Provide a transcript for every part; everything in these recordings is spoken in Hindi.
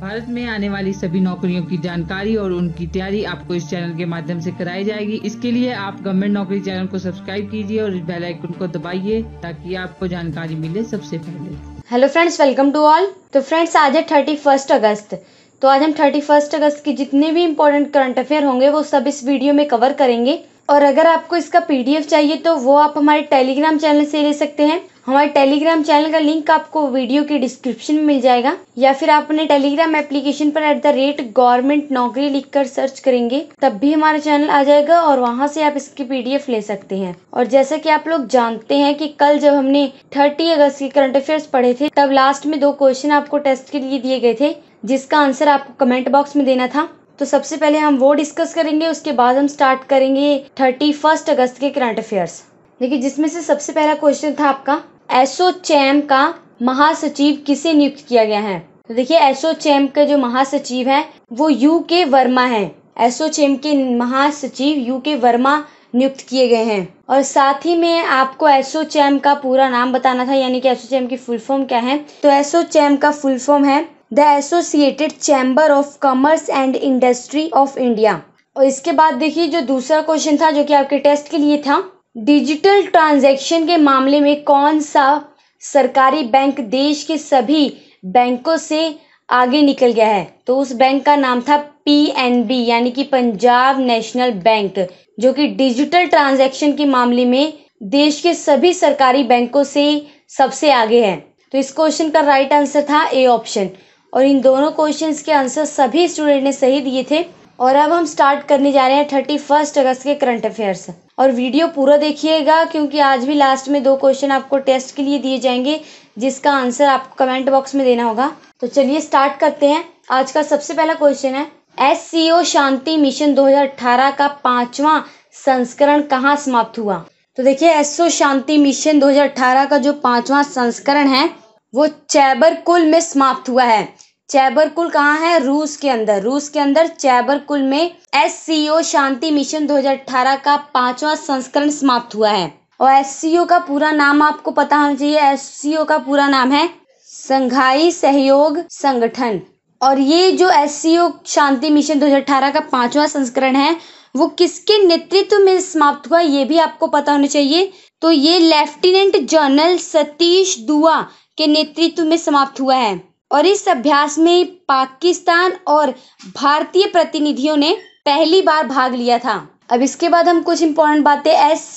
भारत में आने वाली सभी नौकरियों की जानकारी और उनकी तैयारी आपको इस चैनल के माध्यम से कराई जाएगी इसके लिए आप गवर्नमेंट नौकरी चैनल को सब्सक्राइब कीजिए और बेल आइकन को दबाइए ताकि आपको जानकारी मिले सबसे पहले hello friends welcome to all तो फ्रेंड्स आज है थर्टी फर्स्ट अगस्त तो आज हम थर्टी फर्स्ट अगस्त की जितने भी इम्पोर्टेंट करंट अफेयर होंगे वो सब इस वीडियो में कवर करेंगे और अगर आपको इसका पीडीएफ चाहिए तो वो आप हमारे टेलीग्राम चैनल से ले सकते हैं हमारे टेलीग्राम चैनल का लिंक आपको वीडियो के डिस्क्रिप्शन में मिल जाएगा या फिर आप अपने टेलीग्राम एप्लीकेशन पर एट द रेट गवर्नमेंट नौकरी लिखकर सर्च करेंगे तब भी हमारा चैनल आ जाएगा और वहाँ से आप इसकी पीडीएफ ले सकते हैं और जैसा कि आप लोग जानते हैं कि कल जब हमने थर्टी अगस्त के करंट अफेयर्स पढ़े थे तब लास्ट में दो क्वेश्चन आपको टेस्ट के लिए दिए गए थे जिसका आंसर आपको कमेंट बॉक्स में देना था तो सबसे पहले हम वो डिस्कस करेंगे उसके बाद हम स्टार्ट करेंगे थर्टी फर्स्ट अगस्त के करंट अफेयर्स देखिए जिसमें से सबसे पहला क्वेश्चन था आपका एसोचैम का महासचिव किसे नियुक्त किया गया है तो देखिए एसोचैम का जो महासचिव है वो यू के वर्मा है एसोचैम के महासचिव यू के वर्मा नियुक्त किए गए हैं और साथ ही में आपको एसोचैम का पूरा नाम बताना था यानी कि एसोचैम की फुल फॉर्म क्या है तो एसोचैम का फुल फॉर्म है the associated chamber of commerce and industry of India और इसके बाद देखिए जो दूसरा क्वेश्चन था जो कि आपके टेस्ट के लिए था डिजिटल ट्रांजैक्शन के मामले में कौन सा सरकारी बैंक देश के सभी बैंकों से आगे निकल गया है तो उस बैंक का नाम था पीएनबी यानी कि पंजाब नेशनल बैंक जो कि डिजिटल ट्रांजैक्शन के मामले में देश के सभी सरकारी बैंकों से सबसे आगे है तो इस क्वेश्चन का राइट आंसर था ए ऑप्शन और इन दोनों क्वेश्चंस के आंसर सभी स्टूडेंट ने सही दिए थे और अब हम स्टार्ट करने जा रहे हैं थर्टी फर्स्ट अगस्त के करंट अफेयर्स और वीडियो पूरा देखिएगा क्योंकि आज भी लास्ट में दो क्वेश्चन आपको टेस्ट के लिए दिए जाएंगे जिसका आंसर आपको कमेंट बॉक्स में देना होगा तो चलिए स्टार्ट करते हैं आज का सबसे पहला क्वेश्चन है एस शांति मिशन 2018 का पांचवा संस्करण कहाँ समाप्त हुआ तो देखिए एस शांति मिशन 2018 का जो पांचवा संस्करण है वो चैबरकुल में समाप्त हुआ है चैबरकुल कहाँ है रूस के अंदर रूस के अंदर चैबरकुल में एस शांति मिशन 2018 का पांचवा संस्करण समाप्त हुआ है और एस का पूरा नाम आपको पता होना चाहिए एस का पूरा नाम है संघाई सहयोग संगठन और ये जो एस शांति मिशन 2018 का पांचवा संस्करण है वो किसके नेतृत्व में समाप्त हुआ ये भी आपको पता होना चाहिए तो ये लेफ्टिनेंट जनरल सतीश दुआ के नेतृत्व में समाप्त हुआ है और इस अभ्यास में पाकिस्तान और भारतीय प्रतिनिधियों ने पहली बार भाग लिया था अब इसके बाद हम कुछ इम्पोर्टेंट बातें एस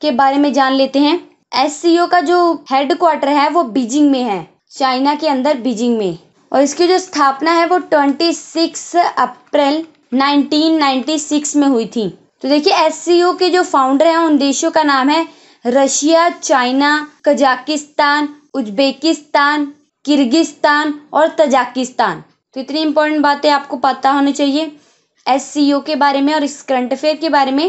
के बारे में जान लेते हैं एस का जो हेडक्वार्टर है वो बीजिंग में है चाइना के अंदर बीजिंग में और इसकी जो स्थापना है वो 26 अप्रैल 1996 में हुई थी तो देखिए एस के जो फाउंडर हैं उन देशों का नाम है Russia China Kazakhstan Uzbekistan Kyrgyzstan और तजाकिस्तान तो इतनी इंपॉर्टेंट बातें आपको पता होनी चाहिए एस के बारे में और इस करंट अफेयर के बारे में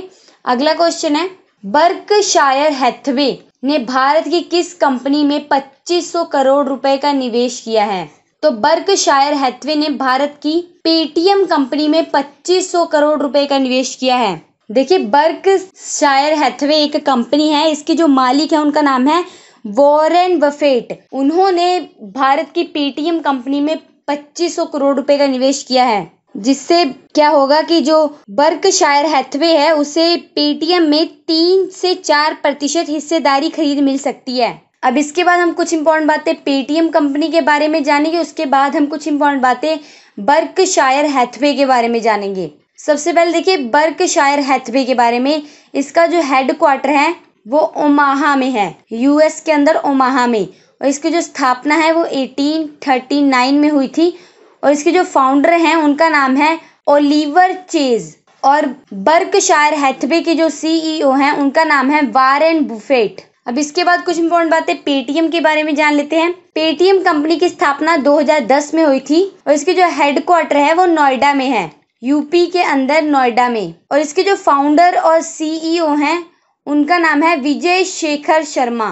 अगला क्वेश्चन है बर्क शायर हैथवे ने भारत की किस कंपनी में 2500 करोड़ रुपए का निवेश किया है तो बर्क शायर हैथवे ने भारत की पेटीएम कंपनी में 2500 करोड़ रुपए का निवेश किया है देखिए बर्क शायर हैथवे एक कंपनी है इसके जो मालिक है उनका नाम है वॉरेन बफेट उन्होंने भारत की पेटीएम कंपनी में 2500 करोड़ रुपए का निवेश किया है जिससे क्या होगा कि जो बर्क शायर हैथवे है उसे पेटीएम में तीन से चार प्रतिशत हिस्सेदारी खरीद मिल सकती है अब इसके बाद हम कुछ इम्पोर्टेंट बातें पेटीएम कंपनी के बारे में जानेंगे उसके बाद हम कुछ इंपॉर्टेंट बातें बर्क शायर हैथवे के बारे में जानेंगे सबसे पहले देखिए बर्क शायर हैथवे के बारे में इसका जो हेडक्वार्टर है वो ओमाहा में है यूएस के अंदर ओमाहा में और इसकी जो स्थापना है वो 1839 में हुई थी और इसके जो फाउंडर हैं उनका नाम है ओलिवर चेज और बर्कशायर हैथवे के जो सीईओ e हैं उनका नाम है वारेन बुफेट अब इसके बाद कुछ इम्पोर्टेंट बातें पेटीएम के बारे में जान लेते हैं पेटीएम कंपनी की स्थापना 2010 में हुई थी और इसके जो हेडक्वार्टर है वो नोएडा में है यूपी के अंदर नोएडा में और इसके जो फाउंडर और सीईओ e हैं उनका नाम है Vijay Shekhar Sharma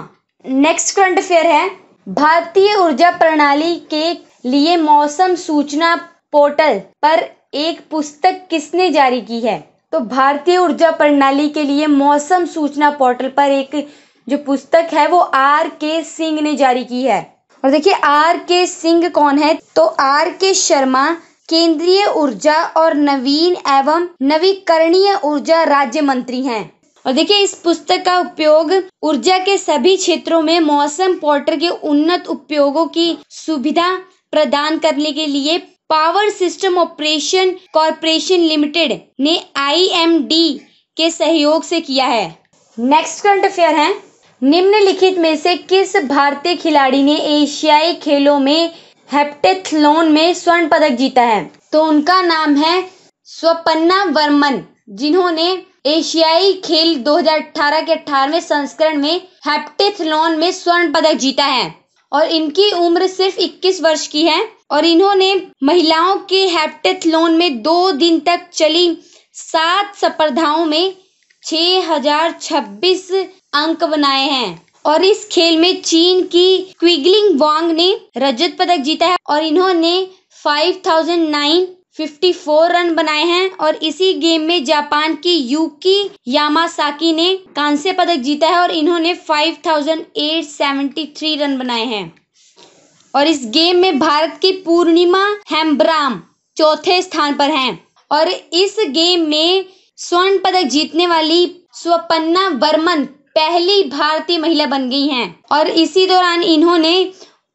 next current affair है भारतीय ऊर्जा प्रणाली के लिए मौसम सूचना पोर्टल पर एक पुस्तक किसने जारी की है तो भारतीय ऊर्जा प्रणाली के लिए मौसम सूचना पोर्टल पर एक जो पुस्तक है वो आर के सिंह ने जारी की है और देखिए आर के सिंह कौन है तो आर के शर्मा केंद्रीय ऊर्जा और नवीन एवं नवीकरणीय ऊर्जा राज्य मंत्री हैं और देखिए इस पुस्तक का उपयोग ऊर्जा के सभी क्षेत्रों में मौसम पोर्टर के उन्नत उपयोगों की सुविधा प्रदान करने के लिए power system operation corporation limited ने आईएमडी के सहयोग से किया है नेक्स्ट करंट अफेयर है निम्नलिखित में से किस भारतीय खिलाड़ी ने एशियाई खेलों में हेप्टेथलोन में स्वर्ण पदक जीता है तो उनका नाम है स्वपन्ना वर्मन जिन्होंने एशियाई खेल 2018 के अठारहवें संस्करण में हेप्टेथलॉन में स्वर्ण पदक जीता है और इनकी उम्र सिर्फ 21 वर्ष की है और इन्होंने महिलाओं के हेप्टेथलॉन में दो दिन तक चली सात स्पर्धाओं में 6026 अंक बनाए हैं और इस खेल में चीन की क्विगलिंग वांग ने रजत पदक जीता है और इन्होंने 5009 54 रन बनाए हैं और इसी गेम में जापान की यूकी यामासाकी ने कांस्य पदक जीता है और इन्होंने 5873 रन बनाए हैं और इस गेम में भारत की पूर्णिमा हेम्ब्राम चौथे स्थान पर हैं और इस गेम में स्वर्ण पदक जीतने वाली स्वपन्ना वर्मन पहली भारतीय महिला बन गई हैं और इसी दौरान इन्होंने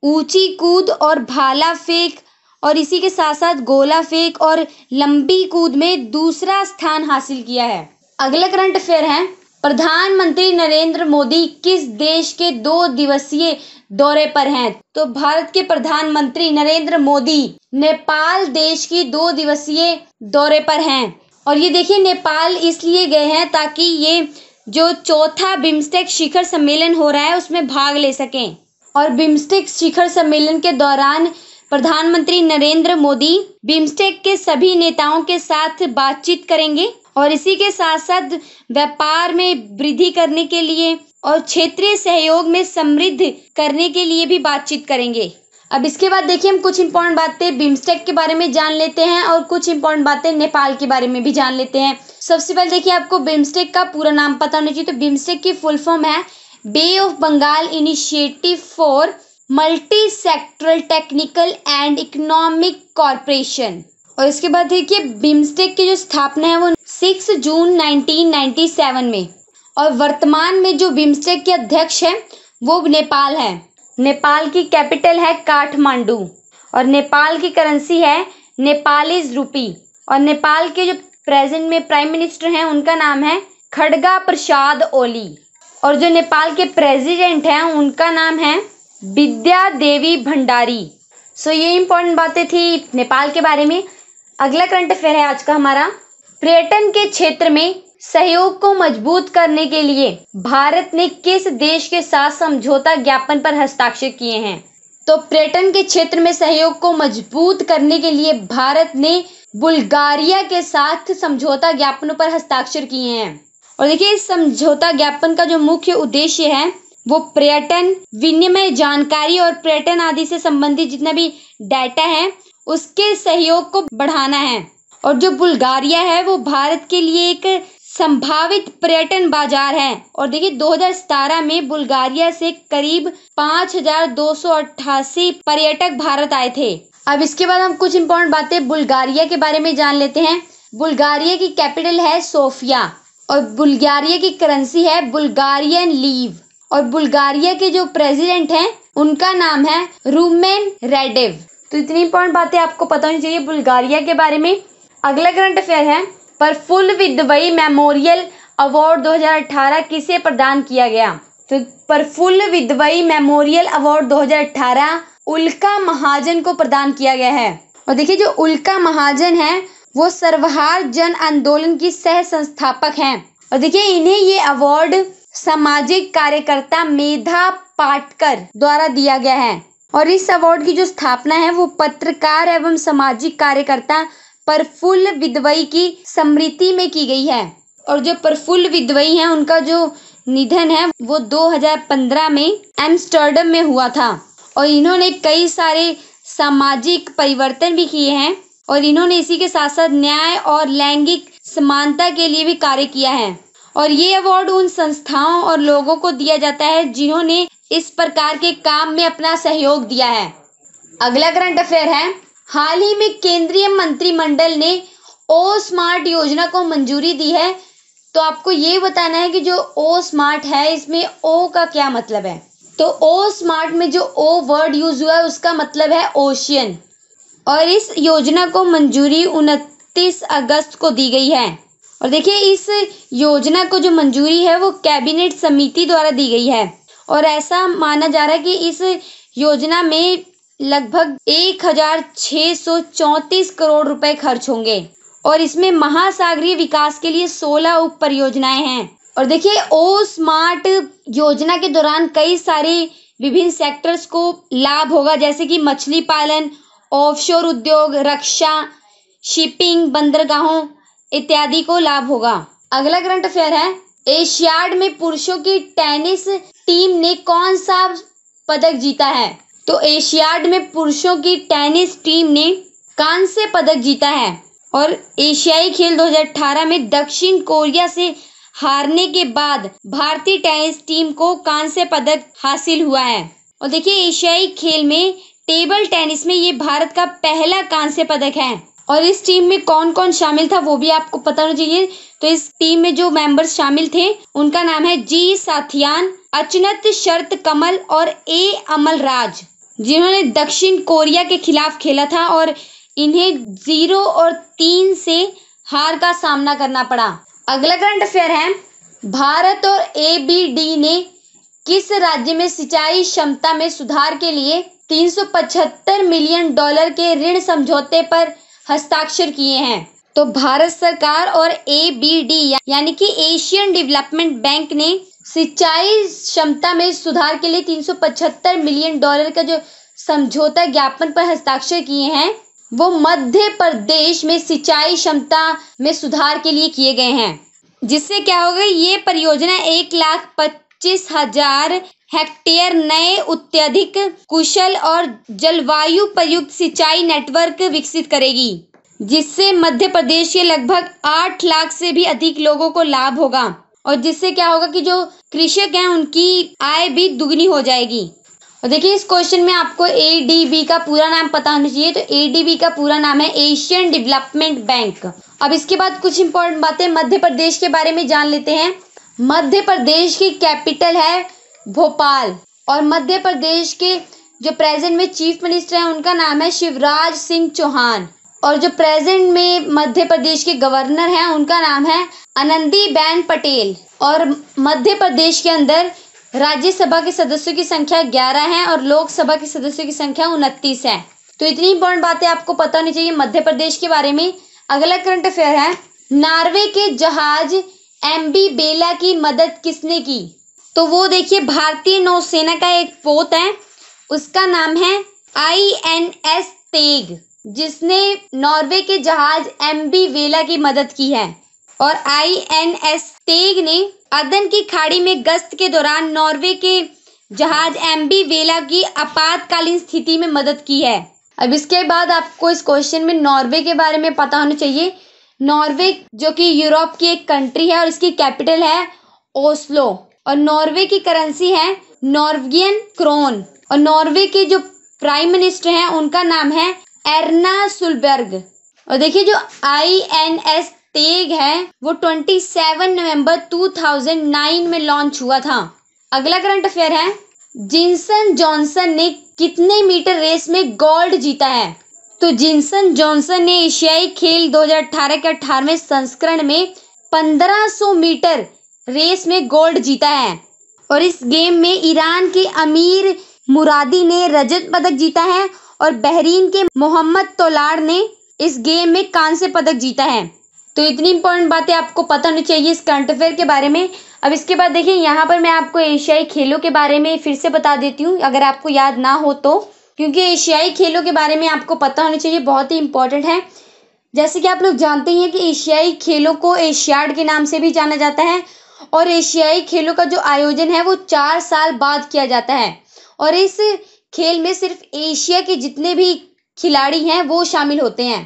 ऊंची कूद और भाला फेंक और इसी के साथ साथ गोला फेंक और लंबी कूद में दूसरा स्थान हासिल किया है अगला करंट अफेयर है प्रधानमंत्री नरेंद्र मोदी किस देश के दो दिवसीय दौरे पर हैं तो भारत के प्रधानमंत्री नरेंद्र मोदी नेपाल देश की दो दिवसीय दौरे पर हैं और ये देखिए नेपाल इसलिए गए हैं ताकि ये जो चौथा बिम्स्टेक शिखर सम्मेलन हो रहा है उसमें भाग ले सकें और बिम्स्टेक शिखर सम्मेलन के दौरान प्रधानमंत्री नरेंद्र मोदी बिम्स्टेक के सभी नेताओं के साथ बातचीत करेंगे और इसी के साथ साथ व्यापार में वृद्धि करने के लिए और क्षेत्रीय सहयोग में समृद्ध करने के लिए भी बातचीत करेंगे अब इसके बाद देखिए हम कुछ इम्पोर्टेंट बातें बिम्स्टेक के बारे में जान लेते हैं और कुछ इम्पोर्टेंट बातें नेपाल के बारे में भी जान लेते हैं सबसे पहले देखिए आपको बिम्स्टेक का पूरा नाम पता होना चाहिए तो बिम्स्टेक की फुल फॉर्म है bay of Bengal initiative for multi sectoral technical and economic corporation और इसके बाद देखिए बिम्स्टेक की जो स्थापना है वो 6 जून 1997 में और वर्तमान में जो बिम्स्टेक के अध्यक्ष हैं वो नेपाल है नेपाल की कैपिटल है काठमांडू और नेपाल की करेंसी है नेपालीज रूपी और नेपाल के जो प्रेजेंट में प्राइम मिनिस्टर हैं उनका नाम है खड़गा प्रसाद ओली और जो नेपाल के प्रेसिडेंट हैं उनका नाम है विद्या देवी भंडारी सो so, ये इंपॉर्टेंट बातें थी नेपाल के बारे में अगला करंट अफेयर है आज का हमारा पर्यटन के क्षेत्र में सहयोग को मजबूत करने के लिए भारत ने किस देश के साथ समझौता ज्ञापन पर हस्ताक्षर किए हैं तो पर्यटन के क्षेत्र में सहयोग को मजबूत करने के लिए भारत ने बुल्गारिया के साथ समझौता ज्ञापनों पर हस्ताक्षर किए हैं और देखिए इस समझौता ज्ञापन का जो मुख्य उद्देश्य है वो पर्यटन विनिमय जानकारी और पर्यटन आदि से संबंधित जितना भी डाटा है उसके सहयोग को बढ़ाना है और जो बुल्गारिया है वो भारत के लिए एक संभावित पर्यटन बाजार है और देखिए 2017 में बुल्गारिया से करीब 5,288 पर्यटक भारत आए थे अब इसके बाद हम कुछ इम्पोर्टेंट बातें बुल्गारिया के बारे में जान लेते हैं बुल्गारिया की कैपिटल है सोफिया और बुल्गारिया की करेंसी है बुल्गारियन लीव और बुल्गारिया के जो प्रेसिडेंट हैं उनका नाम है रूमेन रेडेव तो इतनी इंपॉर्टेंट बातें आपको पता होनी चाहिए बुल्गारिया के बारे में अगला करंट अफेयर है पर फुल वही मेमोरियल अवार्ड 2018 किसे प्रदान किया गया तो विद वही मेमोरियल अवार्ड 2018 उल्का महाजन को प्रदान किया गया है और देखिए जो उल्का महाजन है वो सर्वहार जन आंदोलन की सह संस्थापक हैं और देखिए इन्हें ये अवार्ड सामाजिक कार्यकर्ता मेधा पाटकर द्वारा दिया गया है और इस अवार्ड की जो स्थापना है वो पत्रकार एवं सामाजिक कार्यकर्ता प्रफुल्ल विधवई की स्मृति में की गई है और जो प्रफुल्ल विधवई हैं उनका जो निधन है वो 2015 में एम्स्टर्डम में हुआ था और इन्होंने कई सारे सामाजिक परिवर्तन भी किए हैं और इन्होंने इसी के साथ साथ न्याय और लैंगिक समानता के लिए भी कार्य किया है और ये अवार्ड उन संस्थाओं और लोगों को दिया जाता है जिन्होंने इस प्रकार के काम में अपना सहयोग दिया है अगला करंट अफेयर है हाल ही में केंद्रीय मंत्रिमंडल ने ओ स्मार्ट योजना को मंजूरी दी है तो आपको ये बताना है कि जो ओ स्मार्ट है इसमें ओ का क्या मतलब है तो ओ स्मार्ट में जो ओ वर्ड यूज हुआ है उसका मतलब है ओशियन और इस योजना को मंजूरी उनतीस अगस्त को दी गई है और देखिए इस योजना को जो मंजूरी है वो कैबिनेट समिति द्वारा दी गई है और ऐसा माना जा रहा है कि इस योजना में लगभग एक हजार छह सौ चौतीस करोड़ रुपए खर्च होंगे और इसमें महासागरीय विकास के लिए सोलह उप परियोजनाएं हैं और देखिए ओ स्मार्ट योजना के दौरान कई सारे विभिन्न सेक्टर्स को लाभ होगा जैसे कि मछली पालन ऑफशोर उद्योग रक्षा शिपिंग बंदरगाहों इत्यादि को लाभ होगा अगला करंट अफेयर है एशियाड में पुरुषों की टेनिस टीम ने कौन सा पदक जीता है तो एशियाड में पुरुषों की टेनिस टीम ने कांस्य पदक जीता है और एशियाई खेल 2018 में दक्षिण कोरिया से हारने के बाद भारतीय टेनिस टीम को कांस्य पदक हासिल हुआ है और देखिए एशियाई खेल में टेबल टेनिस में ये भारत का पहला कांस्य पदक है और इस टीम में कौन कौन शामिल था वो भी आपको पता होना चाहिए तो इस टीम में जो मेंबर्स शामिल थे उनका नाम है जी साथियान अचनत शर्त कमल और ए अमल राज जिन्होंने दक्षिण कोरिया के खिलाफ खेला था और इन्हें जीरो और तीन से हार का सामना करना पड़ा अगला करंट अफेयर है भारत और डी ने किस राज्य में सिंचाई क्षमता में सुधार के लिए 375 मिलियन डॉलर के ऋण समझौते पर हस्ताक्षर किए हैं तो भारत सरकार और ए यानी कि एशियन डेवलपमेंट बैंक ने सिंचाई क्षमता में सुधार के लिए 375 मिलियन डॉलर का जो समझौता ज्ञापन पर हस्ताक्षर किए हैं वो मध्य प्रदेश में सिंचाई क्षमता में सुधार के लिए किए गए हैं जिससे क्या होगा ये परियोजना एक लाख पच्चीस हजार हेक्टेयर नए अत्यधिक कुशल और जलवायु प्रयुक्त सिंचाई नेटवर्क विकसित करेगी जिससे मध्य प्रदेश के लगभग आठ लाख से भी अधिक लोगों को लाभ होगा और जिससे क्या होगा कि जो कृषक हैं उनकी आय भी दुगनी हो जाएगी और देखिए इस क्वेश्चन में आपको ए का पूरा नाम पता होना चाहिए तो ए का पूरा नाम है एशियन डेवलपमेंट बैंक अब इसके बाद कुछ इंपॉर्टेंट बातें मध्य प्रदेश के बारे में जान लेते हैं मध्य प्रदेश की कैपिटल है भोपाल और मध्य प्रदेश के जो प्रेजेंट में चीफ मिनिस्टर हैं उनका नाम है शिवराज सिंह चौहान और जो प्रेजेंट में मध्य प्रदेश के गवर्नर हैं उनका नाम है आनंदी बैन पटेल और मध्य प्रदेश के अंदर राज्यसभा के सदस्यों की संख्या ग्यारह है और लोकसभा के सदस्यों की संख्या उनतीस है तो इतनी इंपॉर्टेंट बातें आपको पता होनी चाहिए मध्य प्रदेश के बारे में अगला करंट अफेयर है नॉर्वे के जहाज एम बी बेला की मदद किसने की तो वो देखिए भारतीय नौसेना का एक पोत है उसका नाम है आई एन एस तेग जिसने नॉर्वे के जहाज एम बी वेला की मदद की है और आई एन एस तेग ने अदन की खाड़ी में गश्त के दौरान नॉर्वे के जहाज एम बी वेला की आपातकालीन स्थिति में मदद की है अब इसके बाद आपको इस क्वेश्चन में नॉर्वे के बारे में पता होना चाहिए नॉर्वे जो कि यूरोप की एक कंट्री है और इसकी कैपिटल है ओस्लो और नॉर्वे की करेंसी है नॉर्वियन क्रोन और नॉर्वे के जो प्राइम मिनिस्टर हैं उनका नाम है एरना सुलबर्ग और देखिए जो आई एन एस तेग है वो 27 नवंबर 2009 में लॉन्च हुआ था अगला करंट अफेयर है जिनसन जॉनसन ने कितने मीटर रेस में गोल्ड जीता है तो जिनसन जॉनसन ने एशियाई खेल 2018 के 18वें संस्करण में 1500 मीटर रेस में गोल्ड जीता है और इस गेम में ईरान के अमीर मुरादी ने रजत पदक जीता है और बहरीन के मोहम्मद तोलार ने इस गेम में कांस्य पदक जीता है तो इतनी इम्पोर्टेंट बातें आपको पता होनी चाहिए इस करंट अफेयर के बारे में अब इसके बाद देखिए यहाँ पर मैं आपको एशियाई खेलों के बारे में फिर से बता देती हूँ अगर आपको याद ना हो तो क्योंकि एशियाई खेलों के बारे में आपको पता होना चाहिए बहुत ही इम्पोर्टेंट है जैसे कि आप लोग जानते ही हैं कि एशियाई खेलों को एशियाड के नाम से भी जाना जाता है और एशियाई खेलों का जो आयोजन है वो चार साल बाद किया जाता है और इस खेल में सिर्फ एशिया के जितने भी खिलाड़ी हैं वो शामिल होते हैं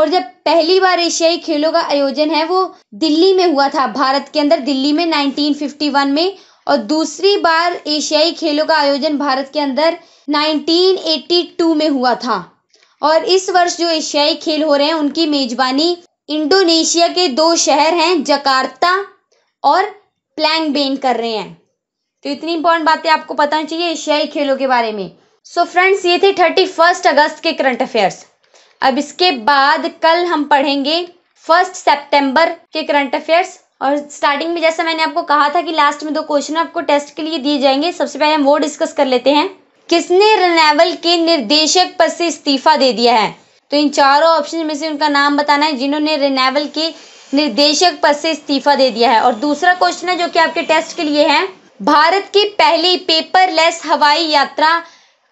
और जब पहली बार एशियाई खेलों का आयोजन है वो दिल्ली में हुआ था भारत के अंदर दिल्ली में 1951 में और दूसरी बार एशियाई खेलों का आयोजन भारत के अंदर 1982 में हुआ था और इस वर्ष जो एशियाई खेल हो रहे हैं उनकी मेजबानी इंडोनेशिया के दो शहर हैं जकार्ता और प्लैंग बेन कर रहे हैं तो इतनी इंपॉर्टेंट बातें आपको पता होनी चाहिए एशियाई खेलों के बारे में सो so फ्रेंड्स ये थे थर्टी फर्स्ट अगस्त के करंट अफेयर्स अब इसके बाद कल हम पढ़ेंगे फर्स्ट सेप्टेम्बर के करंट अफेयर्स और स्टार्टिंग में जैसा मैंने आपको कहा था कि लास्ट में दो क्वेश्चन आपको टेस्ट के लिए दिए जाएंगे सबसे पहले हम वो डिस्कस कर लेते हैं किसने रनेवल के निर्देशक पद से इस्तीफा दे दिया है तो इन चारों ऑप्शन में से उनका नाम बताना है जिन्होंने रेनेवल के निर्देशक पद से इस्तीफा दे दिया है और दूसरा क्वेश्चन है जो कि आपके टेस्ट के लिए है भारत की पहली पेपरलेस हवाई यात्रा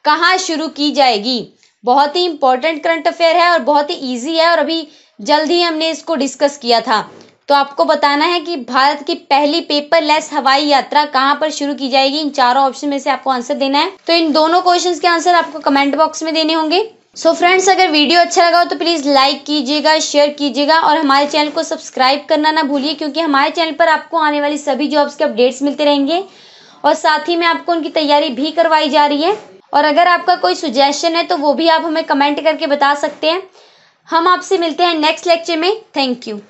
कहाँ शुरू की जाएगी बहुत ही इंपॉर्टेंट करंट अफेयर है और बहुत ही ईजी है और अभी जल्द ही हमने इसको डिस्कस किया था तो आपको बताना है कि भारत की पहली पेपरलेस हवाई यात्रा कहाँ पर शुरू की जाएगी इन चारों ऑप्शन में से आपको आंसर देना है तो इन दोनों क्वेश्चंस के आंसर आपको कमेंट बॉक्स में देने होंगे सो so फ्रेंड्स अगर वीडियो अच्छा लगा हो तो प्लीज़ लाइक कीजिएगा शेयर कीजिएगा और हमारे चैनल को सब्सक्राइब करना ना भूलिए क्योंकि हमारे चैनल पर आपको आने वाली सभी जॉब्स के अपडेट्स मिलते रहेंगे और साथ ही में आपको उनकी तैयारी भी करवाई जा रही है और अगर आपका कोई सुजेशन है तो वो भी आप हमें कमेंट करके बता सकते हैं हम आपसे मिलते हैं नेक्स्ट लेक्चर में थैंक यू